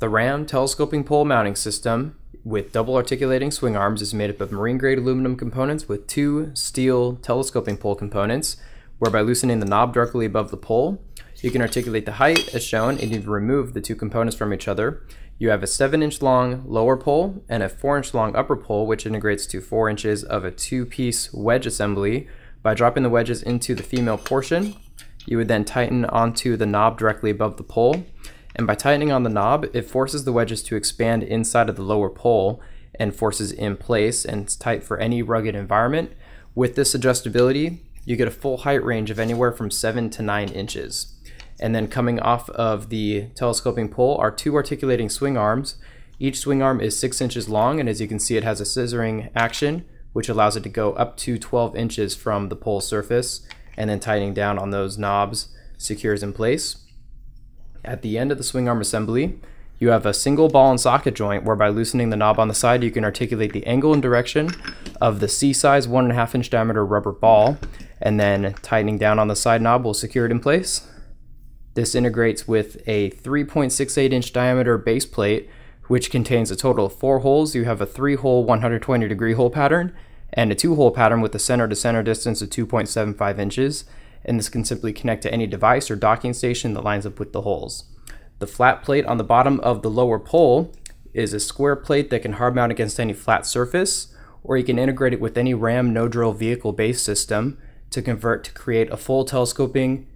The RAM telescoping pole mounting system with double articulating swing arms is made up of marine grade aluminum components with two steel telescoping pole components, Whereby, loosening the knob directly above the pole, you can articulate the height as shown and you've removed the two components from each other. You have a 7 inch long lower pole and a 4 inch long upper pole, which integrates to 4 inches of a two piece wedge assembly. By dropping the wedges into the female portion, you would then tighten onto the knob directly above the pole and by tightening on the knob, it forces the wedges to expand inside of the lower pole and forces in place and it's tight for any rugged environment. With this adjustability, you get a full height range of anywhere from seven to nine inches. And then coming off of the telescoping pole are two articulating swing arms. Each swing arm is six inches long, and as you can see, it has a scissoring action, which allows it to go up to 12 inches from the pole surface, and then tightening down on those knobs secures in place. At the end of the swing arm assembly, you have a single ball and socket joint where by loosening the knob on the side, you can articulate the angle and direction of the C-size one and a half inch diameter rubber ball, and then tightening down on the side knob will secure it in place. This integrates with a 3.68 inch diameter base plate, which contains a total of four holes. You have a three hole 120 degree hole pattern and a two hole pattern with a center to center distance of 2.75 inches and this can simply connect to any device or docking station that lines up with the holes. The flat plate on the bottom of the lower pole is a square plate that can hard mount against any flat surface, or you can integrate it with any RAM no drill vehicle based system to convert to create a full telescoping